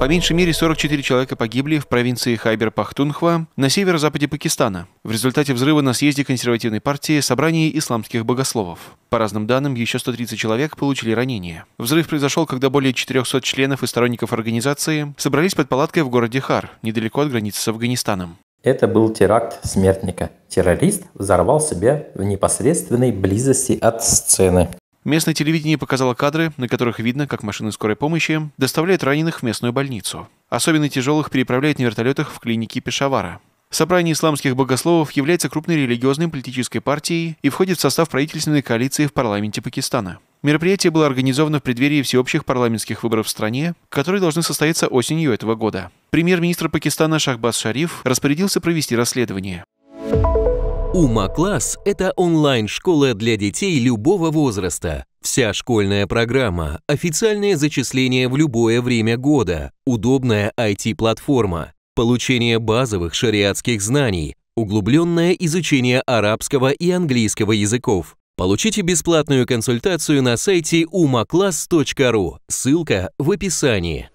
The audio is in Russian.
По меньшей мере 44 человека погибли в провинции Хайбер-Пахтунхва на северо-западе Пакистана в результате взрыва на съезде консервативной партии собрании исламских богословов. По разным данным, еще 130 человек получили ранения. Взрыв произошел, когда более 400 членов и сторонников организации собрались под палаткой в городе Хар, недалеко от границы с Афганистаном. Это был теракт смертника. Террорист взорвал себя в непосредственной близости от сцены. Местное телевидение показало кадры, на которых видно, как машины скорой помощи доставляют раненых в местную больницу. Особенно тяжелых переправляют на вертолетах в клинике Пешавара. Собрание исламских богословов является крупной религиозной политической партией и входит в состав правительственной коалиции в парламенте Пакистана. Мероприятие было организовано в преддверии всеобщих парламентских выборов в стране, которые должны состояться осенью этого года. Премьер-министр Пакистана Шахбаз Шариф распорядился провести расследование. Ума-класс – это онлайн-школа для детей любого возраста. Вся школьная программа, официальное зачисление в любое время года, удобная IT-платформа, получение базовых шариатских знаний, углубленное изучение арабского и английского языков. Получите бесплатную консультацию на сайте umaclass.ru, ссылка в описании.